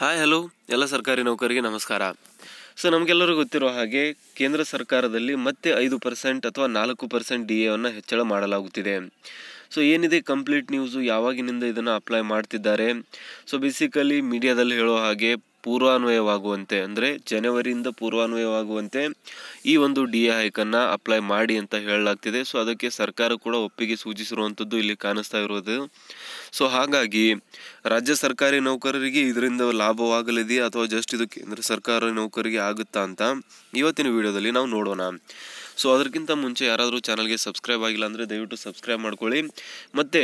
hi hello ಎಲ್ಲ ಸರ್ಕಾರಿ ನೌಕರಿಗೆ ನಮಸ್ಕಾರ ಸೊ ನಮಗೆಲ್ಲರಿಗೂ ಗೊತ್ತಿರೋ ಹಾಗೆ ಕೇಂದ್ರ ಸರ್ಕಾರದಲ್ಲಿ ಮತ್ತೆ ಐದು ಪರ್ಸೆಂಟ್ ಅಥವಾ ನಾಲ್ಕು ಪರ್ಸೆಂಟ್ ಡಿ ಎವನ್ನು ಹೆಚ್ಚಳ ಮಾಡಲಾಗುತ್ತಿದೆ ಸೊ ಏನಿದೆ ಕಂಪ್ಲೀಟ್ ನ್ಯೂಸು ಯಾವಾಗಿನಿಂದ ಇದನ್ನು ಅಪ್ಲೈ ಮಾಡ್ತಿದ್ದಾರೆ ಸೊ ಬೇಸಿಕಲಿ ಮೀಡಿಯಾದಲ್ಲಿ ಹೇಳೋ ಹಾಗೆ ಪೂರ್ವಾನ್ವಯವಾಗುವಂತೆ ಅಂದರೆ ಜನವರಿಯಿಂದ ಪೂರ್ವಾನ್ವಯವಾಗುವಂತೆ ಈ ಒಂದು ಡಿ ಎ ಹೈಕನ್ನು ಅಪ್ಲೈ ಮಾಡಿ ಅಂತ ಹೇಳಲಾಗ್ತಿದೆ ಸೊ ಅದಕ್ಕೆ ಸರ್ಕಾರ ಕೂಡ ಒಪ್ಪಿಗೆ ಸೂಚಿಸಿರುವಂಥದ್ದು ಇಲ್ಲಿ ಕಾಣಿಸ್ತಾ ಇರೋದು ಸೊ ಹಾಗಾಗಿ ರಾಜ್ಯ ಸರ್ಕಾರಿ ನೌಕರರಿಗೆ ಇದರಿಂದ ಲಾಭವಾಗಲಿದೆಯೇ ಅಥವಾ ಜಸ್ಟ್ ಇದು ಕೇಂದ್ರ ಸರ್ಕಾರಿ ನೌಕರಿಗೆ ಆಗುತ್ತಾ ಅಂತ ಇವತ್ತಿನ ವಿಡಿಯೋದಲ್ಲಿ ನಾವು ನೋಡೋಣ ಸೊ ಅದಕ್ಕಿಂತ ಮುಂಚೆ ಯಾರಾದರೂ ಚಾನಲ್ಗೆ ಸಬ್ಸ್ಕ್ರೈಬ್ ಆಗಿಲ್ಲ ಅಂದರೆ ದಯವಿಟ್ಟು ಸಬ್ಸ್ಕ್ರೈಬ್ ಮಾಡ್ಕೊಳ್ಳಿ ಮತ್ತು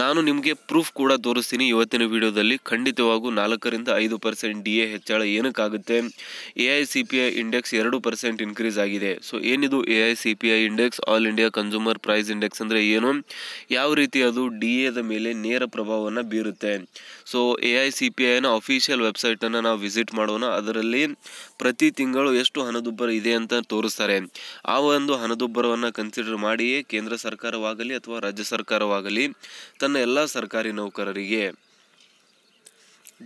ನಾನು ನಿಮಗೆ ಪ್ರೂಫ್ ಕೂಡ ತೋರಿಸ್ತೀನಿ ಇವತ್ತಿನ ವಿಡಿಯೋದಲ್ಲಿ ಖಂಡಿತವಾಗೂ ನಾಲ್ಕರಿಂದ ಐದು ಪರ್ಸೆಂಟ್ ಡಿ ಎ ಹೆಚ್ಚಳ ಏನಕ್ಕಾಗುತ್ತೆ A I C P I index ಎರಡು ಪರ್ಸೆಂಟ್ ಇನ್ಕ್ರೀಸ್ ಆಗಿದೆ ಸೊ ಏನಿದು A I C P I index all India consumer price index ಅಂದರೆ ಏನು ಯಾವ ರೀತಿ ಅದು ಡಿ ಎದ ಮೇಲೆ ನೇರ ಪ್ರಭಾವವನ್ನು ಬೀರುತ್ತೆ so A I C P ಐನ ಅಫಿಷಿಯಲ್ ವೆಬ್ಸೈಟನ್ನು ನಾವು ವಿಸಿಟ್ ಮಾಡೋಣ ಅದರಲ್ಲಿ ಪ್ರತಿ ತಿಂಗಳು ಎಷ್ಟು ಹಣದುಬ್ಬರ ಇದೆ ಅಂತ ತೋರಿಸ್ತಾರೆ ಆ ಒಂದು ಹಣದುಬ್ಬರವನ್ನು ಕನ್ಸಿಡರ್ ಮಾಡಿಯೇ ಕೇಂದ್ರ ಸರ್ಕಾರವಾಗಲಿ ಅಥವಾ ರಾಜ್ಯ ಸರ್ಕಾರವಾಗಲಿ ತನ್ನ ಎಲ್ಲ ಸರ್ಕಾರಿ ನೌಕರರಿಗೆ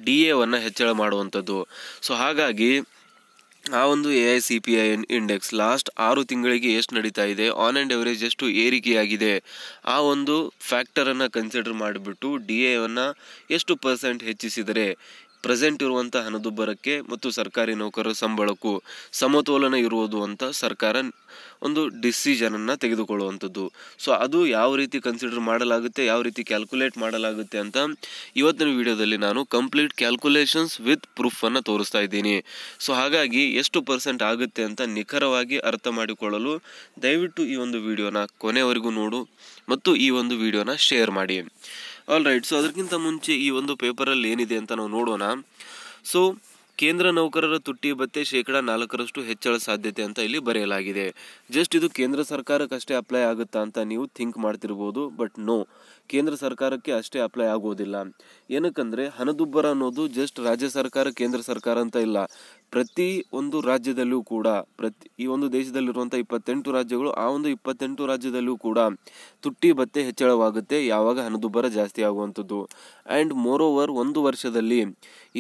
ಡಿ ಎವನ್ನು ಹೆಚ್ಚಳ ಮಾಡುವಂಥದ್ದು ಸೊ ಹಾಗಾಗಿ ಆ ಒಂದು A I C P I index last ಆರು ತಿಂಗಳಿಗೆ ಎಷ್ಟು ನಡೀತಾ ಇದೆ ಆನ್ ಆ್ಯಂಡ್ ಎವರೇಜ್ ಎಷ್ಟು ಏರಿಕೆಯಾಗಿದೆ ಆ ಒಂದು ಫ್ಯಾಕ್ಟರನ್ನು ಕನ್ಸಿಡರ್ ಮಾಡಿಬಿಟ್ಟು ಡಿ ಎವನ್ನು ಎಷ್ಟು ಪರ್ಸೆಂಟ್ ಹೆಚ್ಚಿಸಿದರೆ ಪ್ರೆಸೆಂಟ್ ಇರುವಂಥ ಹಣದುಬ್ಬರಕ್ಕೆ ಮತ್ತು ಸರ್ಕಾರಿ ನೌಕರರ ಸಂಬಳಕ್ಕೂ ಸಮತೋಲನ ಇರುವುದು ಅಂತ ಸರ್ಕಾರ ಒಂದು ಡಿಸಿಷನನ್ನು ತೆಗೆದುಕೊಳ್ಳುವಂಥದ್ದು ಸೊ ಅದು ಯಾವ ರೀತಿ ಕನ್ಸಿಡರ್ ಮಾಡಲಾಗುತ್ತೆ ಯಾವ ರೀತಿ ಕ್ಯಾಲ್ಕುಲೇಟ್ ಮಾಡಲಾಗುತ್ತೆ ಅಂತ ಇವತ್ತಿನ ವಿಡಿಯೋದಲ್ಲಿ ನಾನು ಕಂಪ್ಲೀಟ್ ಕ್ಯಾಲ್ಕುಲೇಷನ್ಸ್ ವಿತ್ ಪ್ರೂಫನ್ನು ತೋರಿಸ್ತಾ ಇದ್ದೀನಿ ಸೊ ಹಾಗಾಗಿ ಎಷ್ಟು ಪರ್ಸೆಂಟ್ ಆಗುತ್ತೆ ಅಂತ ನಿಖರವಾಗಿ ಅರ್ಥ ಮಾಡಿಕೊಳ್ಳಲು ದಯವಿಟ್ಟು ಈ ಒಂದು ವಿಡಿಯೋನ ಕೊನೆವರೆಗೂ ನೋಡು ಮತ್ತು ಈ ಒಂದು ವಿಡಿಯೋನ ಶೇರ್ ಮಾಡಿ ಆಲ್ ರೈಟ್ ಸೊ ಅದಕ್ಕಿಂತ ಮುಂಚೆ ಈ ಒಂದು ಪೇಪರಲ್ಲಿ ಏನಿದೆ ಅಂತ ನಾವು ನೋಡೋಣ ಸೊ ಕೇಂದ್ರ ನೌಕರರ ತುಟ್ಟಿ ಭತ್ತೆ ಶೇಕಡಾ ನಾಲ್ಕರಷ್ಟು ಹೆಚ್ಚಳ ಸಾಧ್ಯತೆ ಅಂತ ಇಲ್ಲಿ ಬರೆಯಲಾಗಿದೆ ಜಸ್ಟ್ ಇದು ಕೇಂದ್ರ ಸರ್ಕಾರಕ್ಕಷ್ಟೇ ಅಪ್ಲೈ ಆಗುತ್ತಾ ಅಂತ ನೀವು ಥಿಂಕ್ ಮಾಡ್ತಿರ್ಬೋದು ಬಟ್ ನೋ ಕೇಂದ್ರ ಸರ್ಕಾರಕ್ಕೆ ಅಷ್ಟೇ ಅಪ್ಲೈ ಆಗೋದಿಲ್ಲ ಏನಕ್ಕಂದರೆ ಹಣದುಬ್ಬರ ಅನ್ನೋದು ಜಸ್ಟ್ ರಾಜ್ಯ ಸರ್ಕಾರ ಕೇಂದ್ರ ಸರ್ಕಾರ ಅಂತ ಇಲ್ಲ ಪ್ರತಿ ಒಂದು ರಾಜ್ಯದಲ್ಲೂ ಕೂಡ ಪ್ರತಿ ಈ ಒಂದು ದೇಶದಲ್ಲಿರುವಂಥ ಇಪ್ಪತ್ತೆಂಟು ರಾಜ್ಯಗಳು ಆ ಒಂದು ಇಪ್ಪತ್ತೆಂಟು ರಾಜ್ಯದಲ್ಲೂ ಕೂಡ ತುಟ್ಟಿ ಭತ್ತೆ ಹೆಚ್ಚಳವಾಗುತ್ತೆ ಯಾವಾಗ ಹಣದುಬ್ಬರ ಜಾಸ್ತಿ ಆಗುವಂಥದ್ದು ಆ್ಯಂಡ್ ಓವರ್ ಒಂದು ವರ್ಷದಲ್ಲಿ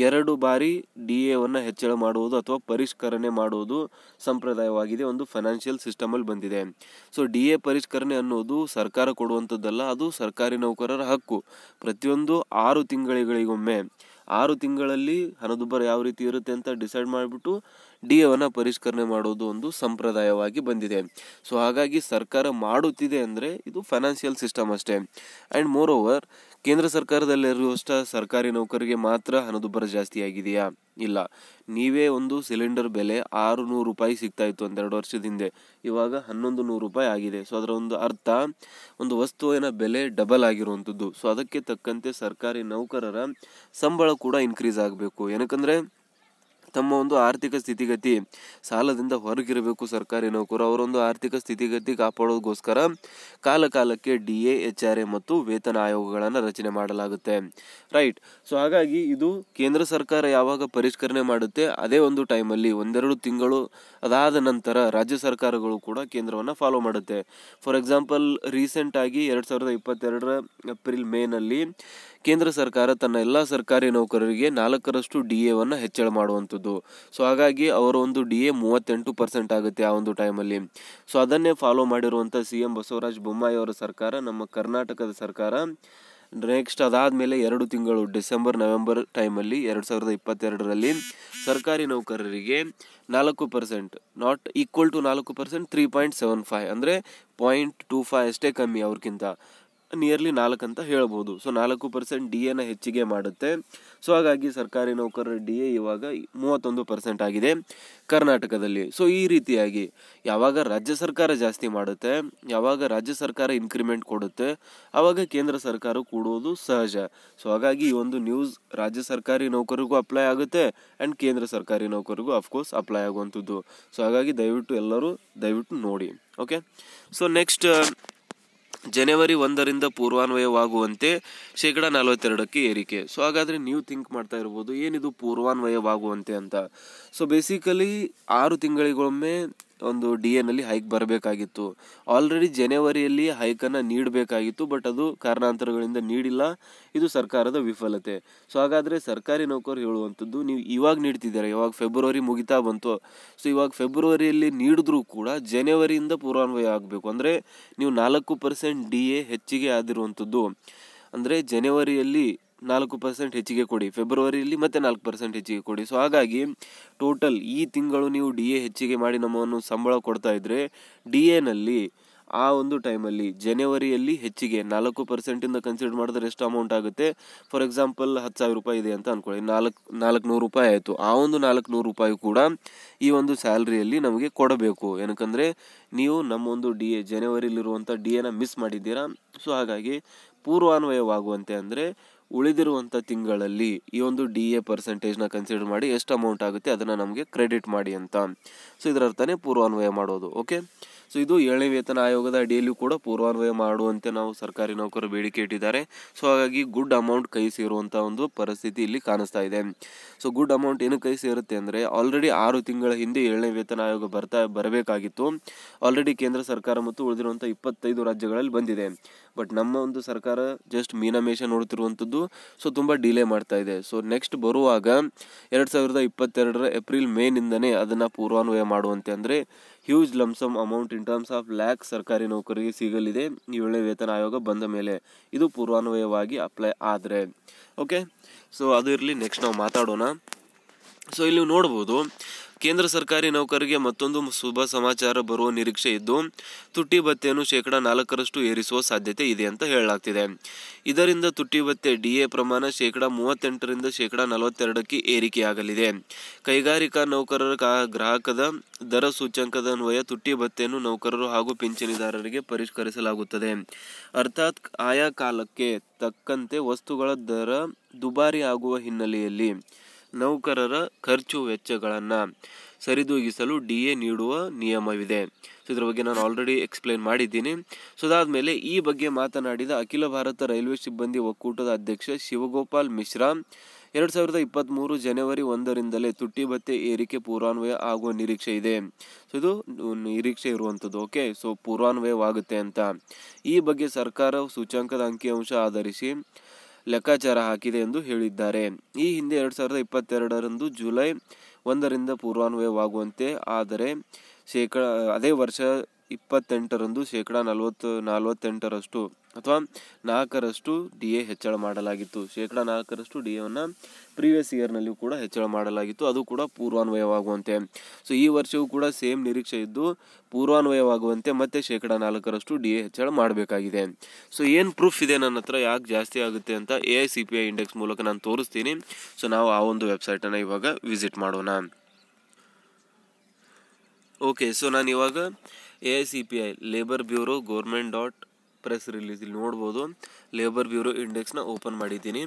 ಎರಡು ಬಾರಿ ಡಿ ಎವನ್ನು ಹೆಚ್ಚಳ ಮಾಡುವುದು ಅಥವಾ ಪರಿಷ್ಕರಣೆ ಮಾಡುವುದು ಸಂಪ್ರದಾಯವಾಗಿದೆ ಒಂದು ಫೈನಾನ್ಷಿಯಲ್ ಸಿಸ್ಟಮಲ್ಲಿ ಬಂದಿದೆ ಸೊ ಡಿ ಎ ಪರಿಷ್ಕರಣೆ ಅನ್ನೋದು ಸರ್ಕಾರ ಕೊಡುವಂಥದ್ದಲ್ಲ ಅದು ಸರ್ಕಾರ ಸರ್ಕಾರಿ ನೌಕರರ ಹಕ್ಕು ಪ್ರತಿಯೊಂದು ಆರು ತಿಂಗಳಿಗೊಮ್ಮೆ ಆರು ತಿಂಗಳಲ್ಲಿ ಹಣದುಬ್ಬರ ಯಾವ ರೀತಿ ಇರುತ್ತೆ ಅಂತ ಡಿಸೈಡ್ ಮಾಡಿಬಿಟ್ಟು ಡಿ ಎವನ್ನು ಪರಿಷ್ಕರಣೆ ಮಾಡೋದು ಒಂದು ಸಂಪ್ರದಾಯವಾಗಿ ಬಂದಿದೆ ಸೊ ಹಾಗಾಗಿ ಸರ್ಕಾರ ಮಾಡುತ್ತಿದೆ ಅಂದರೆ ಇದು ಫೈನಾನ್ಷಿಯಲ್ ಸಿಸ್ಟಮ್ ಅಷ್ಟೇ ಆ್ಯಂಡ್ ಮೋರ್ ಓವರ್ ಕೇಂದ್ರ ಸರ್ಕಾರದಲ್ಲಿರುವಷ್ಟ ಸರ್ಕಾರಿ ನೌಕರಿಗೆ ಮಾತ್ರ ಹಣದುಬ್ಬರ ಜಾಸ್ತಿ ಆಗಿದೆಯಾ ಇಲ್ಲ ನೀವೇ ಒಂದು ಸಿಲಿಂಡರ್ ಬೆಲೆ ಆರು ನೂರು ರೂಪಾಯಿ ಸಿಗ್ತಾಯಿತ್ತು ಎರಡು ವರ್ಷದ ಹಿಂದೆ ಇವಾಗ ಹನ್ನೊಂದು ನೂರು ರೂಪಾಯಿ ಆಗಿದೆ ಸೊ ಅದರ ಒಂದು ಅರ್ಥ ಒಂದು ವಸ್ತುವಿನ ಬೆಲೆ ಡಬಲ್ ಆಗಿರುವಂಥದ್ದು ಸೊ ಅದಕ್ಕೆ ತಕ್ಕಂತೆ ಸರ್ಕಾರಿ ನೌಕರರ ಸಂಬಳ ಕೂಡ ಇನ್ಕ್ರೀಸ್ ಆಗಬೇಕು ಏನಕ್ಕಂದರೆ ತಮ್ಮ ಒಂದು ಆರ್ಥಿಕ ಸ್ಥಿತಿಗತಿ ಸಾಲದಿಂದ ಹೊರಗಿರಬೇಕು ಸರ್ಕಾರಿ ನೌಕರು ಅವರೊಂದು ಆರ್ಥಿಕ ಸ್ಥಿತಿಗತಿ ಕಾಪಾಡೋದಕ್ಕೋಸ್ಕರ ಕಾಲ ಕಾಲಕ್ಕೆ D A H R A ಮತ್ತು ವೇತನ ಆಯೋಗಗಳನ್ನು ರಚನೆ ಮಾಡಲಾಗುತ್ತೆ ರೈಟ್ ಸೊ ಹಾಗಾಗಿ ಇದು ಕೇಂದ್ರ ಸರ್ಕಾರ ಯಾವಾಗ ಪರಿಷ್ಕರಣೆ ಮಾಡುತ್ತೆ ಅದೇ ಒಂದು ಟೈಮಲ್ಲಿ ಒಂದೆರಡು ತಿಂಗಳು ಅದಾದ ನಂತರ ರಾಜ್ಯ ಸರ್ಕಾರಗಳು ಕೂಡ ಕೇಂದ್ರವನ್ನು ಫಾಲೋ ಮಾಡುತ್ತೆ ಫಾರ್ ಎಕ್ಸಾಂಪಲ್ ಆಗಿ ಎರಡು ಸಾವಿರದ ಇಪ್ಪತ್ತೆರಡರ ಏಪ್ರಿಲ್ ಮೇನಲ್ಲಿ ಕೇಂದ್ರ ಸರ್ಕಾರ ತನ್ನ ಎಲ್ಲ ಸರ್ಕಾರಿ ನೌಕರರಿಗೆ ನಾಲ್ಕರಷ್ಟು ಡಿ ಎವನ್ನು ಹೆಚ್ಚಳ ಮಾಡುವಂಥದ್ದು ಆಗುವಂಥದ್ದು ಸೊ ಹಾಗಾಗಿ ಅವರ ಒಂದು ಡಿ ಎ ಮೂವತ್ತೆಂಟು ಪರ್ಸೆಂಟ್ ಆಗುತ್ತೆ ಆ ಒಂದು ಟೈಮಲ್ಲಿ ಸೊ ಅದನ್ನೇ ಫಾಲೋ ಮಾಡಿರುವಂಥ ಸಿ ಎಂ ಬಸವರಾಜ ಬೊಮ್ಮಾಯಿ ಅವರ ಸರ್ಕಾರ ನಮ್ಮ ಕರ್ನಾಟಕದ ಸರ್ಕಾರ ನೆಕ್ಸ್ಟ್ ಅದಾದಮೇಲೆ ಎರಡು ತಿಂಗಳು ಡಿಸೆಂಬರ್ ನವೆಂಬರ್ ಟೈಮಲ್ಲಿ ಎರಡು ಸಾವಿರದ ಇಪ್ಪತ್ತೆರಡರಲ್ಲಿ ಸರ್ಕಾರಿ ನೌಕರರಿಗೆ ನಾಲ್ಕು ಪರ್ಸೆಂಟ್ ನಾಟ್ ಈಕ್ವಲ್ ಟು ನಾಲ್ಕು percent three point seven five ಅಂದರೆ ಪಾಯಿಂಟ್ ಟೂ ಫೈವ್ ಅಷ್ಟೇ ಕಮ್ಮಿ ಅವ್ರಿಗಿಂತ ನಿಯರ್ಲಿ ನಾಲ್ಕು ಅಂತ ಹೇಳ್ಬೋದು ಸೊ ನಾಲ್ಕು ಪರ್ಸೆಂಟ್ ಡಿ ಎನ ಹೆಚ್ಚಿಗೆ ಮಾಡುತ್ತೆ ಸೊ ಹಾಗಾಗಿ ಸರ್ಕಾರಿ ನೌಕರರ ಡಿ ಎ ಇವಾಗ ಮೂವತ್ತೊಂದು ಪರ್ಸೆಂಟ್ ಆಗಿದೆ ಕರ್ನಾಟಕದಲ್ಲಿ ಸೊ ಈ ರೀತಿಯಾಗಿ ಯಾವಾಗ ರಾಜ್ಯ ಸರ್ಕಾರ ಜಾಸ್ತಿ ಮಾಡುತ್ತೆ ಯಾವಾಗ ರಾಜ್ಯ ಸರ್ಕಾರ ಇನ್ಕ್ರಿಮೆಂಟ್ ಕೊಡುತ್ತೆ ಆವಾಗ ಕೇಂದ್ರ ಸರ್ಕಾರ ಕೂಡುವುದು ಸಹಜ ಸೊ ಹಾಗಾಗಿ ಈ ಒಂದು ನ್ಯೂಸ್ ರಾಜ್ಯ ಸರ್ಕಾರಿ ನೌಕರಿಗೂ ಅಪ್ಲೈ ಆಗುತ್ತೆ ಆ್ಯಂಡ್ ಕೇಂದ್ರ ಸರ್ಕಾರಿ ನೌಕರಿಗೂ ಅಫ್ಕೋರ್ಸ್ ಅಪ್ಲೈ ಆಗುವಂಥದ್ದು ಸೊ ಹಾಗಾಗಿ ದಯವಿಟ್ಟು ಎಲ್ಲರೂ ದಯವಿಟ್ಟು ನೋಡಿ ಓಕೆ ಸೊ ನೆಕ್ಸ್ಟ್ ಜನವರಿ ಒಂದರಿಂದ ಪೂರ್ವಾನ್ವಯವಾಗುವಂತೆ ಶೇಕಡ ನಲವತ್ತೆರಡಕ್ಕೆ ಏರಿಕೆ ಸೊ ಹಾಗಾದರೆ ನೀವು ಥಿಂಕ್ ಮಾಡ್ತಾ ಇರ್ಬೋದು ಏನಿದು ಪೂರ್ವಾನ್ವಯವಾಗುವಂತೆ ಅಂತ ಸೊ ಬೇಸಿಕಲಿ ಆರು ತಿಂಗಳಿಗೊಮ್ಮೆ ಒಂದು ಡಿ ಎನಲ್ಲಿ ಹೈಕ್ ಬರಬೇಕಾಗಿತ್ತು ಆಲ್ರೆಡಿ ಜನವರಿಯಲ್ಲಿ ಹೈಕನ್ನು ನೀಡಬೇಕಾಗಿತ್ತು ಬಟ್ ಅದು ಕಾರಣಾಂತರಗಳಿಂದ ನೀಡಿಲ್ಲ ಇದು ಸರ್ಕಾರದ ವಿಫಲತೆ ಸೊ ಹಾಗಾದರೆ ಸರ್ಕಾರಿ ನೌಕರು ಹೇಳುವಂಥದ್ದು ನೀವು ಇವಾಗ ನೀಡ್ತಿದ್ದಾರೆ ಇವಾಗ ಫೆಬ್ರವರಿ ಮುಗಿತಾ ಬಂತು ಸೊ ಇವಾಗ ಫೆಬ್ರವರಿಯಲ್ಲಿ ನೀಡಿದ್ರೂ ಕೂಡ ಜನವರಿಯಿಂದ ಪೂರ್ವಾನ್ವಯ ಆಗಬೇಕು ಅಂದರೆ ನೀವು ನಾಲ್ಕು ಪರ್ಸೆಂಟ್ ಡಿ ಎ ಹೆಚ್ಚಿಗೆ ಆದಿರುವಂಥದ್ದು ಅಂದರೆ ಜನವರಿಯಲ್ಲಿ ನಾಲ್ಕು ಪರ್ಸೆಂಟ್ ಹೆಚ್ಚಿಗೆ ಕೊಡಿ ಫೆಬ್ರವರಿಯಲ್ಲಿ ಮತ್ತೆ ನಾಲ್ಕು ಪರ್ಸೆಂಟ್ ಹೆಚ್ಚಿಗೆ ಕೊಡಿ ಸೊ ಹಾಗಾಗಿ ಟೋಟಲ್ ಈ ತಿಂಗಳು ನೀವು ಡಿ ಎ ಹೆಚ್ಚಿಗೆ ಮಾಡಿ ನಮ್ಮನ್ನು ಸಂಬಳ ಕೊಡ್ತಾ ಇದ್ರೆ ಡಿ ಎನಲ್ಲಿ ಆ ಒಂದು ಟೈಮಲ್ಲಿ ಜನವರಿಯಲ್ಲಿ ಹೆಚ್ಚಿಗೆ ನಾಲ್ಕು ಪರ್ಸೆಂಟಿಂದ ಕನ್ಸಿಡರ್ ಮಾಡಿದ್ರೆ ಎಷ್ಟು ಅಮೌಂಟ್ ಆಗುತ್ತೆ ಫಾರ್ ಎಕ್ಸಾಂಪಲ್ ಹತ್ತು ಸಾವಿರ ರೂಪಾಯಿ ಇದೆ ಅಂತ ಅಂದ್ಕೊಳ್ಳಿ ನಾಲ್ಕು ನಾಲ್ಕು ನೂರು ರೂಪಾಯಿ ಆಯಿತು ಆ ಒಂದು ನಾಲ್ಕು ನೂರು ರೂಪಾಯಿ ಕೂಡ ಈ ಒಂದು ಸ್ಯಾಲ್ರಿಯಲ್ಲಿ ನಮಗೆ ಕೊಡಬೇಕು ಏನಕ್ಕಂದರೆ ನೀವು ನಮ್ಮೊಂದು ಡಿ ಎ ಜನವರಿಲಿರುವಂಥ ಡಿ ಎನ ಮಿಸ್ ಮಾಡಿದ್ದೀರಾ ಸೊ ಹಾಗಾಗಿ ಪೂರ್ವಾನ್ವಯವಾಗುವಂತೆ ಅಂದರೆ ಉಳಿದಿರುವಂಥ ತಿಂಗಳಲ್ಲಿ ಈ ಒಂದು ಡಿ ಎ ಪರ್ಸೆಂಟೇಜ್ನ ಕನ್ಸಿಡರ್ ಮಾಡಿ ಎಷ್ಟು ಅಮೌಂಟ್ ಆಗುತ್ತೆ ಅದನ್ನು ನಮಗೆ ಕ್ರೆಡಿಟ್ ಮಾಡಿ ಅಂತ ಸೊ ಇದರ ಅರ್ಥನೇ ಪೂರ್ವಾನ್ವಯ ಮಾಡೋದು ಓಕೆ ಸೊ ಇದು ಏಳನೇ ವೇತನ ಆಯೋಗದ ಅಡಿಯಲ್ಲೂ ಕೂಡ ಪೂರ್ವಾನ್ವಯ ಮಾಡುವಂತೆ ನಾವು ಸರ್ಕಾರಿ ನೌಕರರು ಬೇಡಿಕೆ ಇಟ್ಟಿದ್ದಾರೆ ಸೊ ಹಾಗಾಗಿ ಗುಡ್ ಅಮೌಂಟ್ ಕೈ ಸೇರುವಂಥ ಒಂದು ಪರಿಸ್ಥಿತಿ ಇಲ್ಲಿ ಕಾಣಿಸ್ತಾ ಇದೆ ಸೊ ಗುಡ್ ಅಮೌಂಟ್ ಏನು ಕೈ ಸೇರುತ್ತೆ ಅಂದರೆ ಆಲ್ರೆಡಿ ಆರು ತಿಂಗಳ ಹಿಂದೆ ಏಳನೇ ವೇತನ ಆಯೋಗ ಬರ್ತಾ ಬರಬೇಕಾಗಿತ್ತು ಆಲ್ರೆಡಿ ಕೇಂದ್ರ ಸರ್ಕಾರ ಮತ್ತು ಉಳಿದಿರುವಂಥ ಇಪ್ಪತ್ತೈದು ರಾಜ್ಯಗಳಲ್ಲಿ ಬಂದಿದೆ ಬಟ್ ನಮ್ಮ ಒಂದು ಸರ್ಕಾರ ಜಸ್ಟ್ ಮೀನಮೇಷ ನೋಡುತ್ತಿರುವಂಥದ್ದು ಸೊ ತುಂಬ ಡಿಲೇ ಮಾಡ್ತಾ ಇದೆ ಸೊ ನೆಕ್ಸ್ಟ್ ಬರುವಾಗ ಎರಡು ಸಾವಿರದ ಇಪ್ಪತ್ತೆರಡರ ಏಪ್ರಿಲ್ ಮೇನಿಂದನೇ ಅದನ್ನು ಪೂರ್ವಾನ್ವಯ ಮಾಡುವಂತೆ ಅಂದರೆ huge lump sum amount in terms of lakh ಸರ್ಕಾರಿ ನೌಕರಿಗೆ ಸಿಗಲಿದೆ ಈ ವೇಳೆ ವೇತನ ಆಯೋಗ ಬಂದ ಮೇಲೆ ಇದು ಪೂರ್ವಾನ್ವಯವಾಗಿ ಅಪ್ಲೈ ಆದರೆ ಓಕೆ ಸೊ ಅದು ಇರಲಿ ನೆಕ್ಸ್ಟ್ ನಾವು ಮಾತಾಡೋಣ ಸೊ ಇಲ್ಲಿ ನೋಡ್ಬೋದು ಕೇಂದ್ರ ಸರ್ಕಾರಿ ನೌಕರರಿಗೆ ಮತ್ತೊಂದು ಶುಭ ಸಮಾಚಾರ ಬರುವ ನಿರೀಕ್ಷೆ ಇದ್ದು ತುಟ್ಟಿ ಭತ್ಯೆಯನ್ನು ಶೇಕಡಾ ನಾಲ್ಕರಷ್ಟು ಏರಿಸುವ ಸಾಧ್ಯತೆ ಇದೆ ಅಂತ ಹೇಳಲಾಗ್ತಿದೆ ಇದರಿಂದ ತುಟ್ಟಿ ಭತ್ಯೆ ಡಿಎ ಪ್ರಮಾಣ ಶೇಕಡಾ ಮೂವತ್ತೆಂಟರಿಂದ ಶೇಕಡಾ ನಲವತ್ತೆರಡಕ್ಕೆ ಏರಿಕೆಯಾಗಲಿದೆ ಕೈಗಾರಿಕಾ ನೌಕರರ ಗ್ರಾಹಕದ ದರ ಸೂಚ್ಯಂಕದ ಅನ್ವಯ ತುಟ್ಟಿ ಭತ್ಯೆಯನ್ನು ನೌಕರರು ಹಾಗೂ ಪಿಂಚಣಿದಾರರಿಗೆ ಪರಿಷ್ಕರಿಸಲಾಗುತ್ತದೆ ಅರ್ಥಾತ್ ಆಯಾ ಕಾಲಕ್ಕೆ ತಕ್ಕಂತೆ ವಸ್ತುಗಳ ದರ ದುಬಾರಿ ಆಗುವ ಹಿನ್ನೆಲೆಯಲ್ಲಿ ನೌಕರರ ಖರ್ಚು ವೆಚ್ಚಗಳನ್ನು ಸರಿದೂಗಿಸಲು ಡಿ ಎ ನೀಡುವ ನಿಯಮವಿದೆ ಸೊ ಇದರ ಬಗ್ಗೆ ನಾನು ಆಲ್ರೆಡಿ ಎಕ್ಸ್ಪ್ಲೇನ್ ಮಾಡಿದ್ದೀನಿ ಸೊ ಅದಾದಮೇಲೆ ಈ ಬಗ್ಗೆ ಮಾತನಾಡಿದ ಅಖಿಲ ಭಾರತ ರೈಲ್ವೆ ಸಿಬ್ಬಂದಿ ಒಕ್ಕೂಟದ ಅಧ್ಯಕ್ಷ ಶಿವಗೋಪಾಲ್ ಮಿಶ್ರಾ ಎರಡು ಸಾವಿರದ ಇಪ್ಪತ್ತ್ಮೂರು ಜನವರಿ ಒಂದರಿಂದಲೇ ತುಟ್ಟಿ ಭತ್ತೆ ಏರಿಕೆ ಪೂರ್ವಾನ್ವಯ ಆಗುವ ನಿರೀಕ್ಷೆ ಇದೆ ಸೊ ಇದು ನಿರೀಕ್ಷೆ ಇರುವಂಥದ್ದು ಓಕೆ ಸೊ ಪೂರ್ವಾನ್ವಯವಾಗುತ್ತೆ ಅಂತ ಈ ಬಗ್ಗೆ ಸರ್ಕಾರ ಸೂಚ್ಯಾಂಕದ ಅಂಕಿಅಂಶ ಆಧರಿಸಿ ಲೆಕ್ಕಾಚಾರ ಹಾಕಿದೆ ಎಂದು ಹೇಳಿದ್ದಾರೆ ಈ ಹಿಂದೆ ಎರಡು ಸಾವಿರದ ಇಪ್ಪತ್ತೆರಡರಂದು ಜುಲೈ ಒಂದರಿಂದ ಪೂರ್ವಾನ್ವಯವಾಗುವಂತೆ ಆದರೆ ಶೇಕಡ ಅದೇ ವರ್ಷ ಇಪ್ಪತ್ತೆಂಟರಂದು ಶೇಕಡಾ ನಲವತ್ತು ನಲವತ್ತೆಂಟರಷ್ಟು ಅಥವಾ ನಾಲ್ಕರಷ್ಟು ಡಿ ಎ ಹೆಚ್ಚಳ ಮಾಡಲಾಗಿತ್ತು ಶೇಕಡಾ ನಾಲ್ಕರಷ್ಟು ಡಿ ಎವನ್ನು ಪ್ರೀವಿಯಸ್ ಇಯರ್ನಲ್ಲಿಯೂ ಕೂಡ ಹೆಚ್ಚಳ ಮಾಡಲಾಗಿತ್ತು ಅದು ಕೂಡ ಪೂರ್ವಾನ್ವಯವಾಗುವಂತೆ ಸೊ ಈ ವರ್ಷವೂ ಕೂಡ ಸೇಮ್ ನಿರೀಕ್ಷೆ ಇದ್ದು ಪೂರ್ವಾನ್ವಯವಾಗುವಂತೆ ಮತ್ತೆ ಶೇಕಡ ನಾಲ್ಕರಷ್ಟು ಡಿ ಎ ಹೆಚ್ಚಳ ಮಾಡಬೇಕಾಗಿದೆ ಸೊ ಏನು ಪ್ರೂಫ್ ಇದೆ ನನ್ನ ಹತ್ರ ಯಾಕೆ ಜಾಸ್ತಿ ಆಗುತ್ತೆ ಅಂತ A I C P I index ಮೂಲಕ ನಾನು ತೋರಿಸ್ತೀನಿ ಸೊ ನಾವು ಆ ಒಂದು ವೆಬ್ಸೈಟನ್ನು ಇವಾಗ ವಿಸಿಟ್ ಮಾಡೋಣ ಓಕೆ ಸೊ ನಾನು ಇವಾಗ A I C P I labour bureau government dot press release ಇಲ್ಲಿ ನೋಡ್ಬೋದು ಲೇಬರ್ ಬ್ಯೂರೋ ಇಂಡೆಕ್ಸ್ನ ಓಪನ್ ಮಾಡಿದ್ದೀನಿ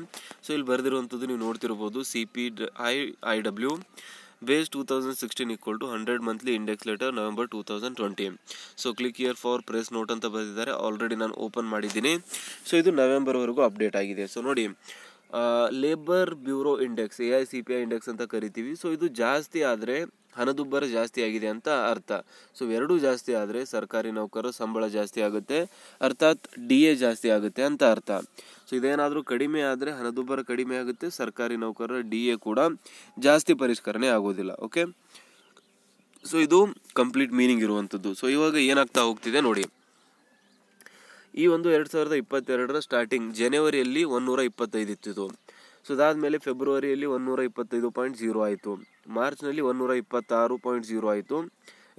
ಸೊ ಇಲ್ಲಿ ಬರೆದಿರುವಂಥದ್ದು ನೀವು ನೋಡ್ತಿರ್ಬೋದು C P I I W base two thousand sixteen equal to hundred monthly index letter November two thousand twenty so click here for press note ಅಂತ ಬರೆದಿದ್ದಾರೆ ಆಲ್ರೆಡಿ ನಾನು ಓಪನ್ ಮಾಡಿದ್ದೀನಿ ಸೊ ಇದು ನವೆಂಬರ್ವರೆಗೂ ಅಪ್ಡೇಟ್ ಆಗಿದೆ ಸೊ ನೋಡಿ labour bureau index A I C P I index ಅಂತ ಕರಿತೀವಿ ಸೊ ಇದು ಜಾಸ್ತಿ ಆದರೆ ಹಣದುಬ್ಬರ ಜಾಸ್ತಿ ಆಗಿದೆ ಅಂತ ಅರ್ಥ ಸೊ ಎರಡೂ ಜಾಸ್ತಿ ಆದರೆ ಸರ್ಕಾರಿ ನೌಕರರ ಸಂಬಳ ಜಾಸ್ತಿ ಆಗುತ್ತೆ ಅರ್ಥಾತ್ ಡಿ ಎ ಜಾಸ್ತಿ ಆಗುತ್ತೆ ಅಂತ ಅರ್ಥ ಸೊ ಇದೇನಾದರೂ ಕಡಿಮೆ ಆದರೆ ಹಣದುಬ್ಬರ ಕಡಿಮೆ ಆಗುತ್ತೆ ಸರ್ಕಾರಿ ನೌಕರರ ಡಿ ಎ ಕೂಡ ಜಾಸ್ತಿ ಪರಿಷ್ಕರಣೆ ಆಗೋದಿಲ್ಲ ಓಕೆ ಸೊ ಇದು ಕಂಪ್ಲೀಟ್ ಮೀನಿಂಗ್ ಇರುವಂಥದ್ದು ಸೊ ಇವಾಗ ಏನಾಗ್ತಾ ಹೋಗ್ತಿದೆ ನೋಡಿ ಈ ಒಂದು ಎರಡು ಸಾವಿರದ ಇಪ್ಪತ್ತೆರಡರ ಸ್ಟಾರ್ಟಿಂಗ್ ಜನವರಿಯಲ್ಲಿ ಒನ್ನೂರ ಇಪ್ಪತ್ತೈದು ಇತ್ತು ಸೊ ಅದಾದಮೇಲೆ ಫೆಬ್ರವರಿಯಲ್ಲಿ ಒನ್ನೂರ ಇಪ್ಪತ್ತೈದು ಪಾಯಿಂಟ್ ಝೀರೋ ಆಯಿತು ಮಾರ್ಚ್ನಲ್ಲಿ ಒನ್ನೂರ ಇಪ್ಪತ್ತಾರು ಪಾಯಿಂಟ್ ಝೀರೋ ಆಯಿತು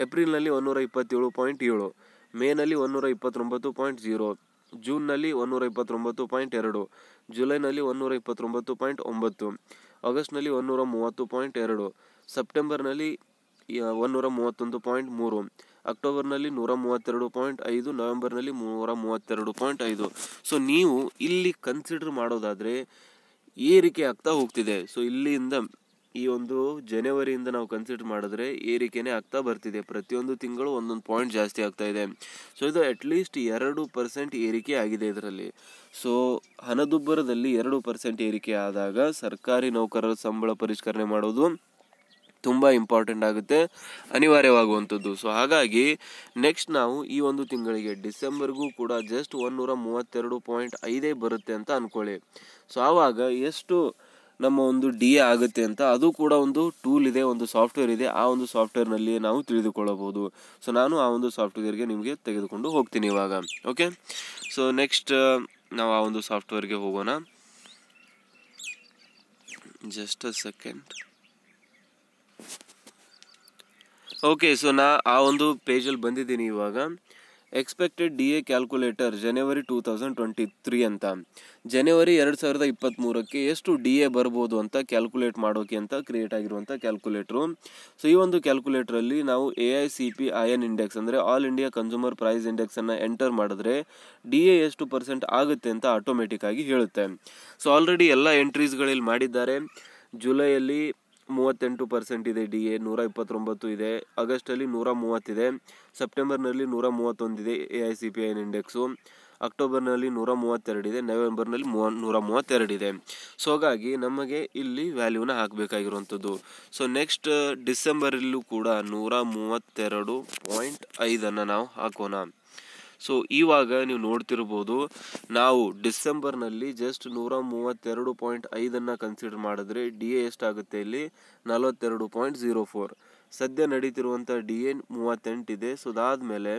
ಏಪ್ರಿಲ್ನಲ್ಲಿ ಒನ್ನೂರ ಇಪ್ಪತ್ತೇಳು ಪಾಯಿಂಟ್ ಏಳು ಮೇನಲ್ಲಿ ಒನ್ನೂರ ಇಪ್ಪತ್ತೊಂಬತ್ತು ಪಾಯಿಂಟ್ ಜೀರೋ ಜೂನ್ನಲ್ಲಿ ಒನ್ನೂರ ಇಪ್ಪತ್ತೊಂಬತ್ತು ಪಾಯಿಂಟ್ ಎರಡು ಜುಲೈನಲ್ಲಿ ಒನ್ನೂರ ಇಪ್ಪತ್ತೊಂಬತ್ತು ಪಾಯಿಂಟ್ ಒಂಬತ್ತು ಆಗಸ್ಟ್ನಲ್ಲಿ ಒನ್ನೂರ ಮೂವತ್ತು ಪಾಯಿಂಟ್ ಎರಡು ಸೆಪ್ಟೆಂಬರ್ನಲ್ಲಿ ಒನ್ನೂರ ಮೂವತ್ತೊಂದು ಪಾಯಿಂಟ್ ಮೂರು ಅಕ್ಟೋಬರ್ನಲ್ಲಿ ನೂರ ಮೂವತ್ತೆರಡು ಪಾಯಿಂಟ್ ಐದು ನವೆಂಬರ್ನಲ್ಲಿ ನೂರ ಮೂವತ್ತೆರಡು ಪಾಯಿಂಟ್ ಐದು ಸೊ ನೀವು ಇಲ್ಲಿ ಕನ್ಸಿಡರ್ ಮಾಡೋದಾದರೆ ಏರಿಕೆ ಆಗ್ತಾ ಹೋಗ್ತಿದೆ ಸೊ ಇಲ್ಲಿಂದ ಈ ಒಂದು ಜನವರಿಯಿಂದ ನಾವು ಕನ್ಸಿಡರ್ ಮಾಡಿದ್ರೆ ಏರಿಕೆನೇ ಆಗ್ತಾ ಬರ್ತಿದೆ ಪ್ರತಿಯೊಂದು ತಿಂಗಳು ಒಂದೊಂದು ಪಾಯಿಂಟ್ ಜಾಸ್ತಿ ಆಗ್ತಾ ಇದೆ ಸೊ ಇದು ಅಟ್ಲೀಸ್ಟ್ ಎರಡು ಪರ್ಸೆಂಟ್ ಏರಿಕೆ ಆಗಿದೆ ಇದರಲ್ಲಿ ಸೊ ಹಣದುಬ್ಬರದಲ್ಲಿ ಎರಡು ಪರ್ಸೆಂಟ್ ಏರಿಕೆ ಆದಾಗ ಸರ್ಕಾರಿ ನೌಕರರ ಸಂಬಳ ಪರಿಷ್ಕರಣೆ ಮಾಡೋದು ತುಂಬ ಇಂಪಾರ್ಟೆಂಟ್ ಆಗುತ್ತೆ ಅನಿವಾರ್ಯವಾಗುವಂಥದ್ದು ಸೊ ಹಾಗಾಗಿ ನೆಕ್ಸ್ಟ್ ನಾವು ಈ ಒಂದು ತಿಂಗಳಿಗೆ ಡಿಸೆಂಬರ್ಗೂ ಕೂಡ ಜಸ್ಟ್ ಒಂದೂರ ಮೂವತ್ತೆರಡು ಪಾಯಿಂಟ್ ಐದೇ ಬರುತ್ತೆ ಅಂತ ಅಂದ್ಕೊಳ್ಳಿ ಸೊ ಆವಾಗ ಎಷ್ಟು ನಮ್ಮ ಒಂದು ಡಿ ಎ ಆಗುತ್ತೆ ಅಂತ ಅದು ಕೂಡ ಒಂದು ಟೂಲ್ ಇದೆ ಒಂದು ಸಾಫ್ಟ್ವೇರ್ ಇದೆ ಆ ಒಂದು ಸಾಫ್ಟ್ವೇರ್ನಲ್ಲಿ ನಾವು ತಿಳಿದುಕೊಳ್ಳಬಹುದು ಸೊ ನಾನು ಆ ಒಂದು ಸಾಫ್ಟ್ವೇರ್ಗೆ ನಿಮಗೆ ತೆಗೆದುಕೊಂಡು ಹೋಗ್ತೀನಿ ಇವಾಗ ಓಕೆ ಸೊ ನೆಕ್ಸ್ಟ್ ನಾವು ಆ ಒಂದು ಸಾಫ್ಟ್ವೇರ್ಗೆ ಹೋಗೋಣ just a second okay so ನಾ ಆ ಒಂದು ಪೇಜಲ್ಲಿ ಬಂದಿದ್ದೀನಿ ಇವಾಗ ಎಕ್ಸ್ಪೆಕ್ಟೆಡ್ ಡಿ ಎ ಕ್ಯಾಲ್ಕುಲೇಟರ್ ಜನವರಿ ಟೂ ತೌಸಂಡ್ ಟ್ವೆಂಟಿ ತ್ರೀ ಅಂತ ಜನವರಿ ಎರಡು ಸಾವಿರದ ಇಪ್ಪತ್ತ್ಮೂರಕ್ಕೆ ಎಷ್ಟು ಡಿ ಎ ಬರ್ಬೋದು ಅಂತ ಕ್ಯಾಲ್ಕುಲೇಟ್ ಮಾಡೋಕೆ ಅಂತ ಕ್ರಿಯೇಟ್ ಆಗಿರುವಂಥ ಕ್ಯಾಲ್ಕುಲೇಟ್ರು ಸೊ ಈ ಒಂದು ಕ್ಯಾಲ್ಕುಲೇಟ್ರಲ್ಲಿ ನಾವು A I C P I N index ಅಂದರೆ ಆಲ್ ಇಂಡಿಯಾ ಕನ್ಸ್ಯೂಮರ್ ಪ್ರೈಸ್ ಇಂಡೆಕ್ಸನ್ನು ಎಂಟರ್ ಮಾಡಿದ್ರೆ ಡಿ ಎ ಎಷ್ಟು ಪರ್ಸೆಂಟ್ ಆಗುತ್ತೆ ಅಂತ ಆಟೋಮೆಟಿಕ್ ಆಗಿ ಹೇಳುತ್ತೆ ಸೊ ಆಲ್ರೆಡಿ ಎಲ್ಲ ಎಂಟ್ರೀಸ್ಗಳಲ್ಲಿ ಮಾಡಿದ್ದಾರೆ ಜುಲೈಯಲ್ಲಿ ಮೂವತ್ತೆಂಟು ಪರ್ಸೆಂಟ್ ಇದೆ ಡಿ ಎ ನೂರ ಇಪ್ಪತ್ತೊಂಬತ್ತು ಇದೆ ಆಗಸ್ಟಲ್ಲಿ ನೂರ ಮೂವತ್ತಿದೆ ಸೆಪ್ಟೆಂಬರ್ನಲ್ಲಿ ನೂರ ಮೂವತ್ತೊಂದಿದೆ ಎ ಐ ಸಿ ಪಿ ಐನ್ ಇಂಡೆಕ್ಸು ಅಕ್ಟೋಬರ್ನಲ್ಲಿ ನೂರ ಮೂವತ್ತೆರಡಿದೆ ನವೆಂಬರ್ನಲ್ಲಿ ಮೂವ ನೂರ ಮೂವತ್ತೆರಡಿದೆ ಸೊ ಹಾಗಾಗಿ ನಮಗೆ ಇಲ್ಲಿ ವ್ಯಾಲ್ಯೂನ ಹಾಕಬೇಕಾಗಿರುವಂಥದ್ದು ಸೊ ನೆಕ್ಸ್ಟ್ ಡಿಸೆಂಬರಲ್ಲೂ ಕೂಡ ನೂರ ಮೂವತ್ತೆರಡು ಪಾಯಿಂಟ್ ಐದನ್ನು ನಾವು ಹಾಕೋಣ ಸೊ ಇವಾಗ ನೀವು ನೋಡ್ತಿರ್ಬೋದು ನಾವು ಡಿಸೆಂಬರ್ನಲ್ಲಿ ಜಸ್ಟ್ ನೂರ ಮೂವತ್ತೆರಡು ಪಾಯಿಂಟ್ ಐದನ್ನು ಕನ್ಸಿಡರ್ ಮಾಡಿದ್ರೆ ಡಿ ಎ ಎಷ್ಟಾಗುತ್ತೆ ಇಲ್ಲಿ ನಲವತ್ತೆರಡು ಪಾಯಿಂಟ್ ಜೀರೋ ಫೋರ್ ಸದ್ಯ ನಡೀತಿರುವಂಥ ಡಿ ಎ ಮೂವತ್ತೆಂಟಿದೆ ಸೊ ಅದಾದಮೇಲೆ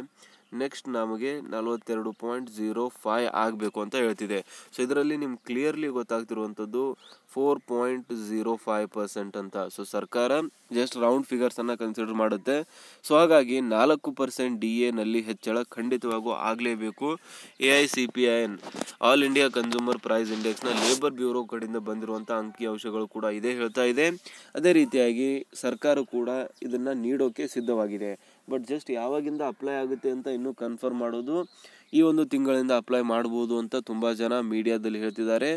ನೆಕ್ಸ್ಟ್ ನಮಗೆ ನಲವತ್ತೆರಡು ಪಾಯಿಂಟ್ ಜೀರೋ ಫೈ ಆಗಬೇಕು ಅಂತ ಹೇಳ್ತಿದೆ ಸೊ ಇದರಲ್ಲಿ ನಿಮ್ಗೆ ಕ್ಲಿಯರ್ಲಿ ಗೊತ್ತಾಗ್ತಿರುವಂಥದ್ದು four point zero five percent ಅಂತ ಸೊ ಸರ್ಕಾರ ಜಸ್ಟ್ ರೌಂಡ್ ಫಿಗರ್ಸನ್ನು ಕನ್ಸಿಡರ್ ಮಾಡುತ್ತೆ ಸೊ ಹಾಗಾಗಿ ನಾಲ್ಕು ಪರ್ಸೆಂಟ್ ಡಿ ಎನಲ್ಲಿ ಹೆಚ್ಚಳ ಖಂಡಿತವಾಗೂ ಆಗಲೇಬೇಕು A I C P I N all India consumer price ಇಂಡೆಕ್ಸ್ನ ಲೇಬರ್ ಬ್ಯೂರೋ ಕಡೆಯಿಂದ ಬಂದಿರುವಂಥ ಅಂಶಗಳು ಕೂಡ ಇದೇ ಹೇಳ್ತಾ ಇದೆ ಅದೇ ರೀತಿಯಾಗಿ ಸರ್ಕಾರ ಕೂಡ ಇದನ್ನು ನೀಡೋಕ್ಕೆ ಸಿದ್ಧವಾಗಿದೆ ಬಟ್ ಜಸ್ಟ್ ಯಾವಾಗಿಂದ ಅಪ್ಲೈ ಆಗುತ್ತೆ ಅಂತ ಇನ್ನೂ ಕನ್ಫರ್ಮ್ ಮಾಡೋದು ಈ ಒಂದು ತಿಂಗಳಿಂದ ಅಪ್ಲೈ ಮಾಡ್ಬೋದು ಅಂತ ತುಂಬ ಜನ ಮೀಡಿಯಾದಲ್ಲಿ ಹೇಳ್ತಿದ್ದಾರೆ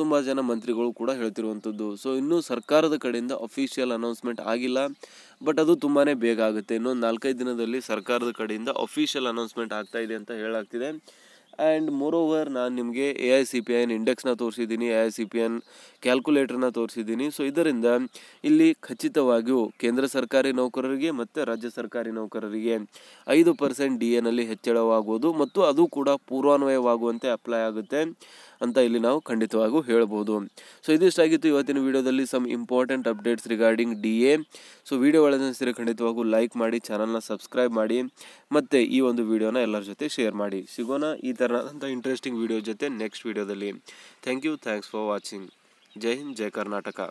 ತುಂಬ ಜನ ಮಂತ್ರಿಗಳು ಕೂಡ ಹೇಳ್ತಿರುವಂಥದ್ದು ಸೊ ಇನ್ನೂ ಸರ್ಕಾರದ ಕಡೆಯಿಂದ ಅಫಿಷಿಯಲ್ ಅನೌನ್ಸ್ಮೆಂಟ್ ಆಗಿಲ್ಲ ಬಟ್ ಅದು ತುಂಬಾ ಬೇಗ ಆಗುತ್ತೆ ಇನ್ನೊಂದು ನಾಲ್ಕೈದು ದಿನದಲ್ಲಿ ಸರ್ಕಾರದ ಕಡೆಯಿಂದ ಅಫಿಷಿಯಲ್ ಅನೌನ್ಸ್ಮೆಂಟ್ ಆಗ್ತಾಯಿದೆ ಅಂತ ಹೇಳಾಗ್ತಿದೆ ಆ್ಯಂಡ್ ಮೋರ್ ಓವರ್ ನಾನು ನಿಮಗೆ A I C P N ಇಂಡೆಕ್ಸ್ನ ತೋರಿಸಿದ್ದೀನಿ A I C P N ಕ್ಯಾಲ್ಕುಲೇಟರ್ನ ತೋರಿಸಿದ್ದೀನಿ ಸೊ ಇದರಿಂದ ಇಲ್ಲಿ ಖಚಿತವಾಗಿಯೂ ಕೇಂದ್ರ ಸರ್ಕಾರಿ ನೌಕರರಿಗೆ ಮತ್ತು ರಾಜ್ಯ ಸರ್ಕಾರಿ ನೌಕರರಿಗೆ ಐದು ಪರ್ಸೆಂಟ್ ಡಿ ಎನಲ್ಲಿ ಹೆಚ್ಚಳವಾಗುವುದು ಮತ್ತು ಅದು ಕೂಡ ಪೂರ್ವಾನ್ವಯವಾಗುವಂತೆ ಅಪ್ಲೈ ಆಗುತ್ತೆ ಅಂತ ಇಲ್ಲಿ ನಾವು ಖಂಡಿತವಾಗೂ ಹೇಳ್ಬೋದು ಸೊ ಇದಿಷ್ಟಾಗಿತ್ತು ಇವತ್ತಿನ ವಿಡಿಯೋದಲ್ಲಿ some important updates regarding D A so video ಒಳಗೆ ಖಂಡಿತವಾಗೂ ಲೈಕ್ ಮಾಡಿ ಚಾನಲ್ನ ಸಬ್ಸ್ಕ್ರೈಬ್ ಮಾಡಿ ಮತ್ತು ಈ ಒಂದು ವಿಡಿಯೋನ ಎಲ್ಲರ ಜೊತೆ ಶೇರ್ ಮಾಡಿ ಸಿಗೋಣ ಈ ಥರದಂಥ ಇಂಟ್ರೆಸ್ಟಿಂಗ್ ವಿಡಿಯೋ ಜೊತೆ ನೆಕ್ಸ್ಟ್ ವಿಡಿಯೋದಲ್ಲಿ thank you thanks for watching ಜೈ ಹಿಂದ್ ಜೈ ಕರ್ನಾಟಕ